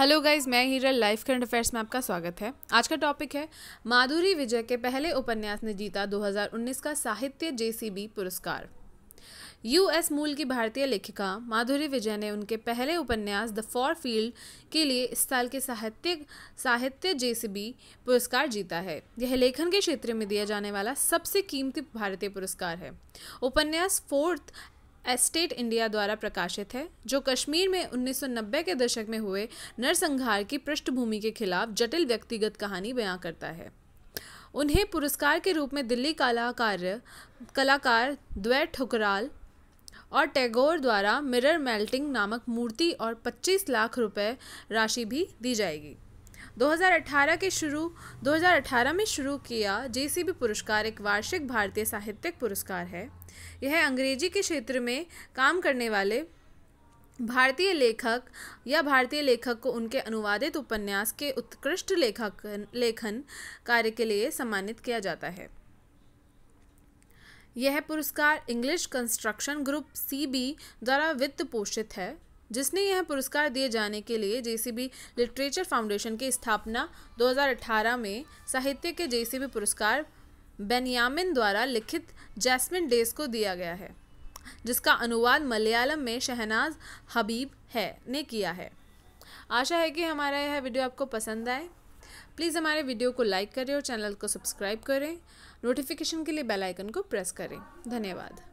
hello guys मैं Hiral life current affairs में आपका स्वागत है आज का टॉपिक है माधुरी विजय के पहले उपन्यास ने जीता 2019 का साहित्य जेसीबी पुरस्कार यूएस मूल की भारतीय लेखिका माधुरी विजय ने उनके पहले उपन्यास द फॉर फील्ड के लिए इस साल के साहित्य साहित्य जेसीबी पुरस्कार जीता है यह लेखन के क्षेत्र में दिया जाने वाला सबसे कीमती भारतीय पुरस्कार है उपन्यास फोर्थ एस्टेट इंडिया द्वारा प्रकाशित है जो कश्मीर में 1990 के दशक में हुए नरसंहार की पृष्ठभूमि के खिलाफ जटिल व्यक्तिगत कहानी बयां करता है उन्हें पुरस्कार के रूप में दिल्ली कलाकार कलाकार द्वै ठुकराल और टैगोर द्वारा मिरर मेल्टिंग नामक मूर्ति और 25 लाख रुपए राशि भी दी जाएगी 2018 के शुरू 2018 में शुरू किया जेसीबी पुरस्कार एक वार्षिक भारतीय साहित्यिक पुरस्कार है यह अंग्रेजी के क्षेत्र में काम करने वाले भारतीय लेखक या भारतीय लेखक को उनके अनुवादित उपन्यास के उत्कृष्ट लेखक लेखन कार्य के लिए सम्मानित किया जाता है यह पुरस्कार इंग्लिश कंस्ट्रक्शन ग्रुप सीबी द्वारा वित्त पोषित है जिसने यह पुरस्कार दिए जाने के लिए जेसीबी लिटरेचर फाउंडेशन की स्थापना 2018 में साहित्य के जेसीबी पुरस्कार बेनियामिन द्वारा लिखित जैस्मिन डेज को दिया गया है जिसका अनुवाद मलयालम में शहनाज हबीब है ने किया है आशा है कि हमारा यह वीडियो आपको पसंद आए प्लीज़ हमारे वीडियो को लाइक करें और चैनल को सब्सक्राइब करें नोटिफिकेशन के लिए बेल आइकन को प्रेस करें धन्यवाद